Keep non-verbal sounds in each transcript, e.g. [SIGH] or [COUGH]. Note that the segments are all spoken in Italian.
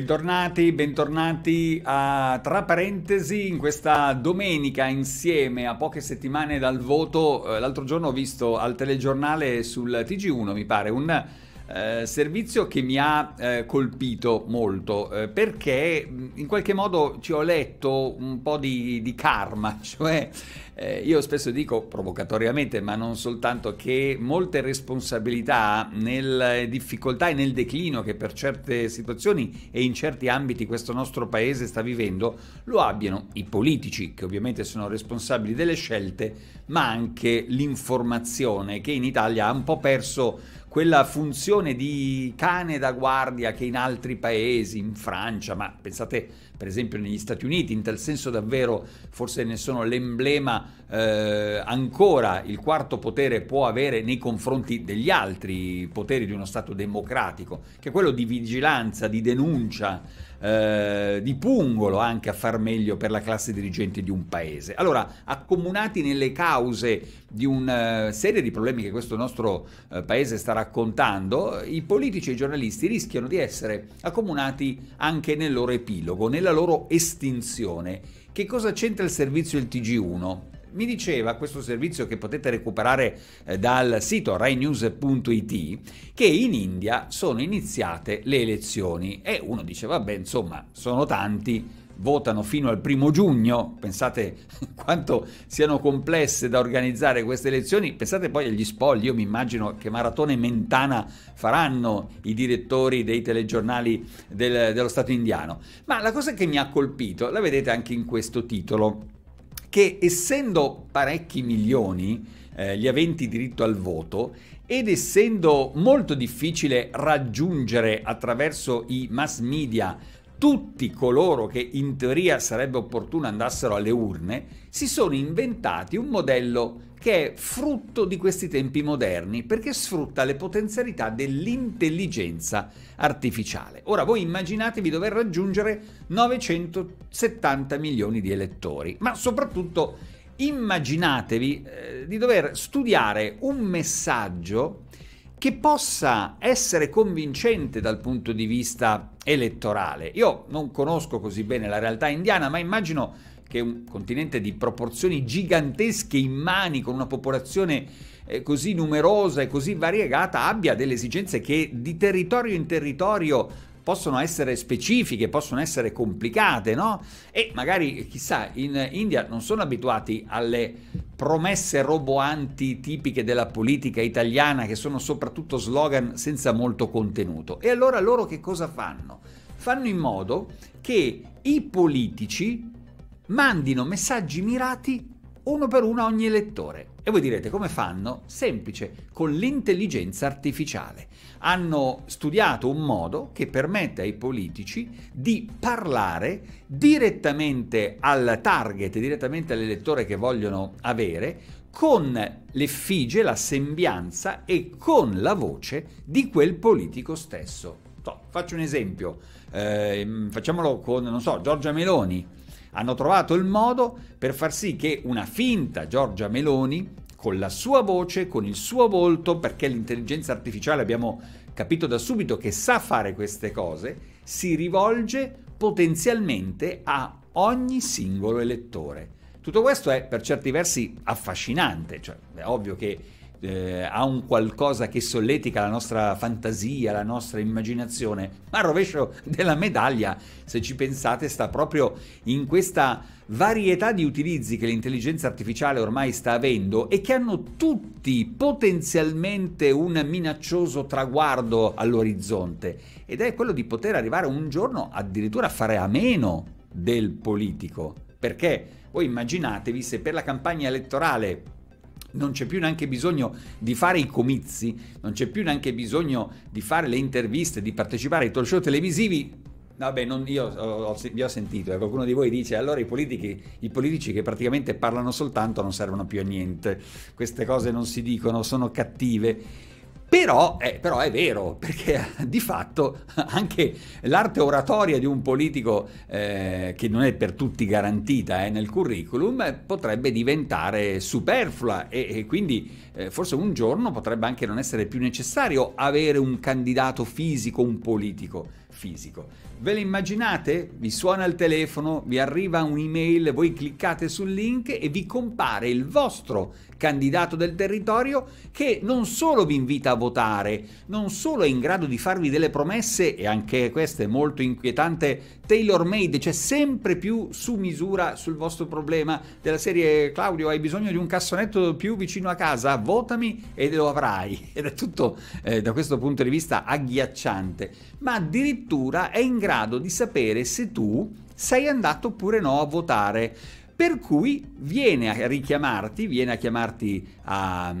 Bentornati, bentornati a Tra Parentesi in questa domenica insieme a poche settimane dal voto. Eh, l'altro giorno ho visto al telegiornale sul TG1, mi pare, un eh, servizio che mi ha eh, colpito molto eh, perché in qualche modo ci ho letto un po' di, di karma, [LAUGHS] cioè eh, io spesso dico provocatoriamente, ma non soltanto, che molte responsabilità nelle eh, difficoltà e nel declino che per certe situazioni e in certi ambiti questo nostro paese sta vivendo lo abbiano i politici, che ovviamente sono responsabili delle scelte, ma anche l'informazione che in Italia ha un po' perso quella funzione di cane da guardia che in altri paesi, in Francia, ma pensate per esempio negli Stati Uniti, in tal senso davvero forse ne sono l'emblema eh, ancora il quarto potere può avere nei confronti degli altri poteri di uno Stato democratico, che è quello di vigilanza, di denuncia, eh, di pungolo anche a far meglio per la classe dirigente di un paese. Allora, accomunati nelle cause di una eh, serie di problemi che questo nostro eh, paese sta raccontando, raccontando, i politici e i giornalisti rischiano di essere accomunati anche nel loro epilogo, nella loro estinzione. Che cosa c'entra il servizio il TG1? Mi diceva questo servizio che potete recuperare eh, dal sito rainews.it che in India sono iniziate le elezioni e uno dice vabbè insomma sono tanti votano fino al primo giugno, pensate [LAUGHS] quanto siano complesse da organizzare queste elezioni, pensate poi agli spogli, io mi immagino che maratone mentana faranno i direttori dei telegiornali del, dello Stato indiano. Ma la cosa che mi ha colpito, la vedete anche in questo titolo, che essendo parecchi milioni eh, gli aventi diritto al voto, ed essendo molto difficile raggiungere attraverso i mass media tutti coloro che in teoria sarebbe opportuno andassero alle urne, si sono inventati un modello che è frutto di questi tempi moderni perché sfrutta le potenzialità dell'intelligenza artificiale. Ora voi immaginatevi di dover raggiungere 970 milioni di elettori, ma soprattutto immaginatevi eh, di dover studiare un messaggio che possa essere convincente dal punto di vista elettorale. Io non conosco così bene la realtà indiana, ma immagino che un continente di proporzioni gigantesche, immani, con una popolazione eh, così numerosa e così variegata, abbia delle esigenze che di territorio in territorio possono essere specifiche, possono essere complicate, no? E magari, chissà, in India non sono abituati alle promesse roboanti tipiche della politica italiana, che sono soprattutto slogan senza molto contenuto. E allora loro che cosa fanno? Fanno in modo che i politici mandino messaggi mirati uno per uno a ogni elettore. E voi direte come fanno? Semplice, con l'intelligenza artificiale. Hanno studiato un modo che permette ai politici di parlare direttamente al target, direttamente all'elettore che vogliono avere, con l'effigie, la sembianza e con la voce di quel politico stesso. So, faccio un esempio, eh, facciamolo con, non so, Giorgia Meloni hanno trovato il modo per far sì che una finta Giorgia Meloni, con la sua voce, con il suo volto, perché l'intelligenza artificiale abbiamo capito da subito che sa fare queste cose, si rivolge potenzialmente a ogni singolo elettore. Tutto questo è per certi versi affascinante, cioè è ovvio che eh, ha un qualcosa che solletica la nostra fantasia, la nostra immaginazione, ma il rovescio della medaglia, se ci pensate, sta proprio in questa varietà di utilizzi che l'intelligenza artificiale ormai sta avendo e che hanno tutti potenzialmente un minaccioso traguardo all'orizzonte ed è quello di poter arrivare un giorno addirittura a fare a meno del politico. Perché voi immaginatevi se per la campagna elettorale non c'è più neanche bisogno di fare i comizi, non c'è più neanche bisogno di fare le interviste, di partecipare ai talk show televisivi. Vabbè, non, io ho, vi ho sentito, eh, qualcuno di voi dice allora i politici, i politici che praticamente parlano soltanto non servono più a niente, queste cose non si dicono, sono cattive. Però, eh, però, è vero, [LAUGHS] perché eh, di fatto [LAUGHS] anche l'arte oratoria di un politico eh, che non è per tutti garantita eh, nel curriculum eh, potrebbe diventare superflua e, e quindi eh, forse un giorno potrebbe anche non essere più necessario avere un candidato fisico, un politico fisico. Ve le immaginate? Vi suona il telefono, vi arriva un'email, voi cliccate sul link e vi compare il vostro candidato del territorio che non solo vi invita a votare, non solo è in grado di farvi delle promesse, e anche questo è molto inquietante, tailor made, cioè sempre più su misura sul vostro problema, della serie Claudio hai bisogno di un cassonetto più vicino a casa, votami e lo avrai. [LAUGHS] Ed è tutto eh, da questo punto di vista agghiacciante, ma addirittura è in grado di sapere se tu sei andato oppure no a votare per cui viene a richiamarti, viene a chiamarti a,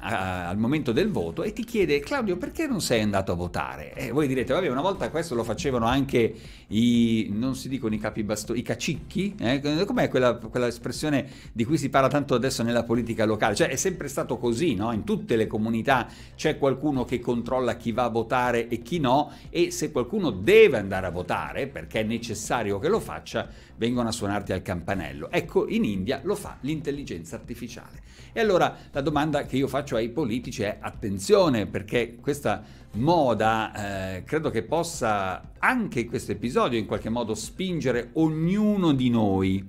a, al momento del voto e ti chiede Claudio perché non sei andato a votare? E voi direte, vabbè, una volta questo lo facevano anche i, non si dicono i capi basto, i cacicchi, eh? com'è quella, quella, espressione di cui si parla tanto adesso nella politica locale? Cioè è sempre stato così, no? In tutte le comunità c'è qualcuno che controlla chi va a votare e chi no e se qualcuno deve andare a votare, perché è necessario che lo faccia, vengono a suonarti al campanello livello. Ecco, in India lo fa l'intelligenza artificiale. E allora la domanda che io faccio ai politici è attenzione perché questa moda eh, credo che possa anche questo episodio in qualche modo spingere ognuno di noi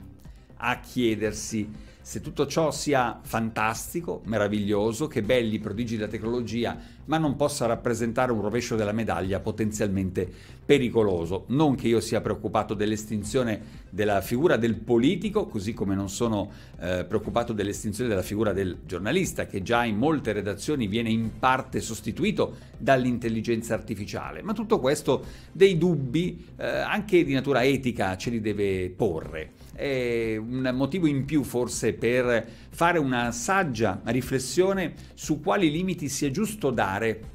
a chiedersi se tutto ciò sia fantastico, meraviglioso, che belli prodigi della tecnologia, ma non possa rappresentare un rovescio della medaglia potenzialmente pericoloso. Non che io sia preoccupato dell'estinzione della figura del politico, così come non sono eh, preoccupato dell'estinzione della figura del giornalista, che già in molte redazioni viene in parte sostituito dall'intelligenza artificiale. Ma tutto questo dei dubbi, eh, anche di natura etica, ce li deve porre è un motivo in più forse per fare una saggia riflessione su quali limiti sia giusto dare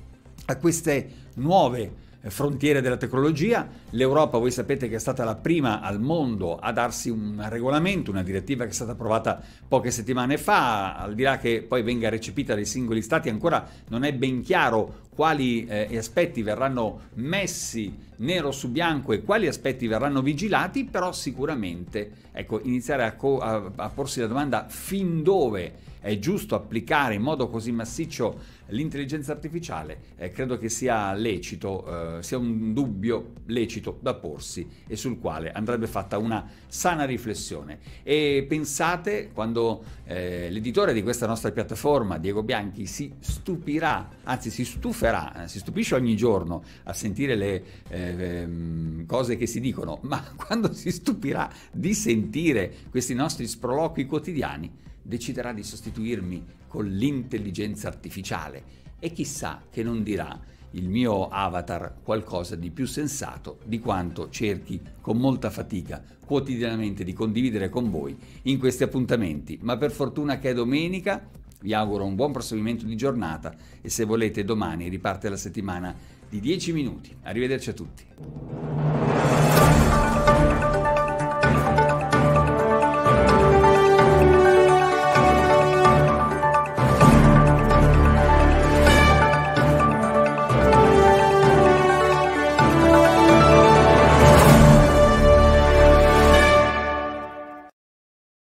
a queste nuove frontiere della tecnologia. L'Europa, voi sapete che è stata la prima al mondo a darsi un regolamento, una direttiva che è stata approvata poche settimane fa, al di là che poi venga recepita dai singoli stati, ancora non è ben chiaro quali eh, aspetti verranno messi nero su bianco e quali aspetti verranno vigilati, però sicuramente ecco, iniziare a, co- a, a porsi la domanda fin dove è giusto applicare in modo così massiccio l'intelligenza artificiale, eh, credo che sia lecito, eh, sia un dubbio lecito da porsi e sul quale andrebbe fatta una sana riflessione. E pensate quando eh, l'editore di questa nostra piattaforma, Diego Bianchi, si stupirà, anzi si stuferà, eh, si stupisce ogni giorno a sentire le eh, ehm, cose che si dicono, ma [LAUGHS] quando si stupirà di sentire questi nostri sproloqui quotidiani, deciderà di sostituirmi con l'intelligenza artificiale e chissà che non dirà il mio avatar qualcosa di più sensato di quanto cerchi con molta fatica quotidianamente di condividere con voi in questi appuntamenti. Ma per fortuna che è domenica, vi auguro un buon proseguimento di giornata e se volete domani riparte la settimana di 10 minuti. Arrivederci a tutti.